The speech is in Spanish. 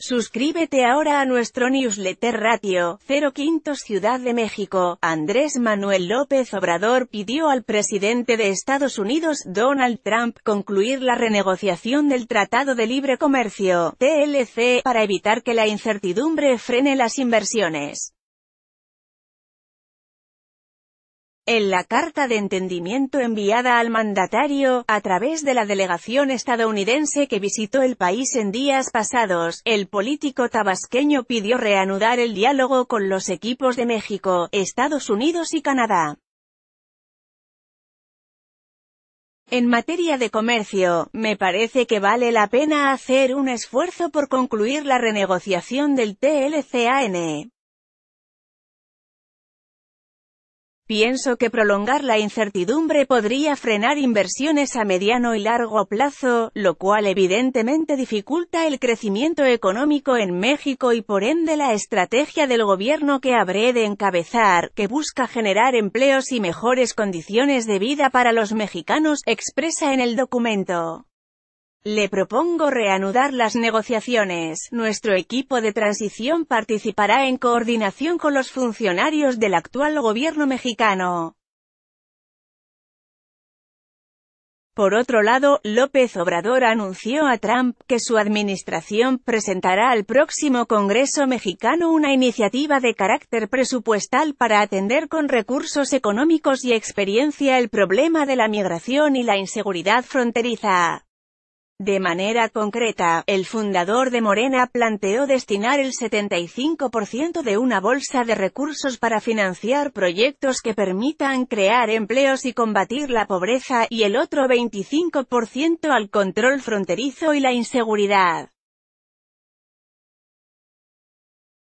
Suscríbete ahora a nuestro newsletter Ratio, 05 Ciudad de México. Andrés Manuel López Obrador pidió al presidente de Estados Unidos, Donald Trump, concluir la renegociación del Tratado de Libre Comercio, TLC, para evitar que la incertidumbre frene las inversiones. En la carta de entendimiento enviada al mandatario, a través de la delegación estadounidense que visitó el país en días pasados, el político tabasqueño pidió reanudar el diálogo con los equipos de México, Estados Unidos y Canadá. En materia de comercio, me parece que vale la pena hacer un esfuerzo por concluir la renegociación del TLCAN. Pienso que prolongar la incertidumbre podría frenar inversiones a mediano y largo plazo, lo cual evidentemente dificulta el crecimiento económico en México y por ende la estrategia del gobierno que habré de encabezar, que busca generar empleos y mejores condiciones de vida para los mexicanos, expresa en el documento. Le propongo reanudar las negociaciones. Nuestro equipo de transición participará en coordinación con los funcionarios del actual gobierno mexicano. Por otro lado, López Obrador anunció a Trump que su administración presentará al próximo Congreso mexicano una iniciativa de carácter presupuestal para atender con recursos económicos y experiencia el problema de la migración y la inseguridad fronteriza. De manera concreta, el fundador de Morena planteó destinar el 75% de una bolsa de recursos para financiar proyectos que permitan crear empleos y combatir la pobreza, y el otro 25% al control fronterizo y la inseguridad.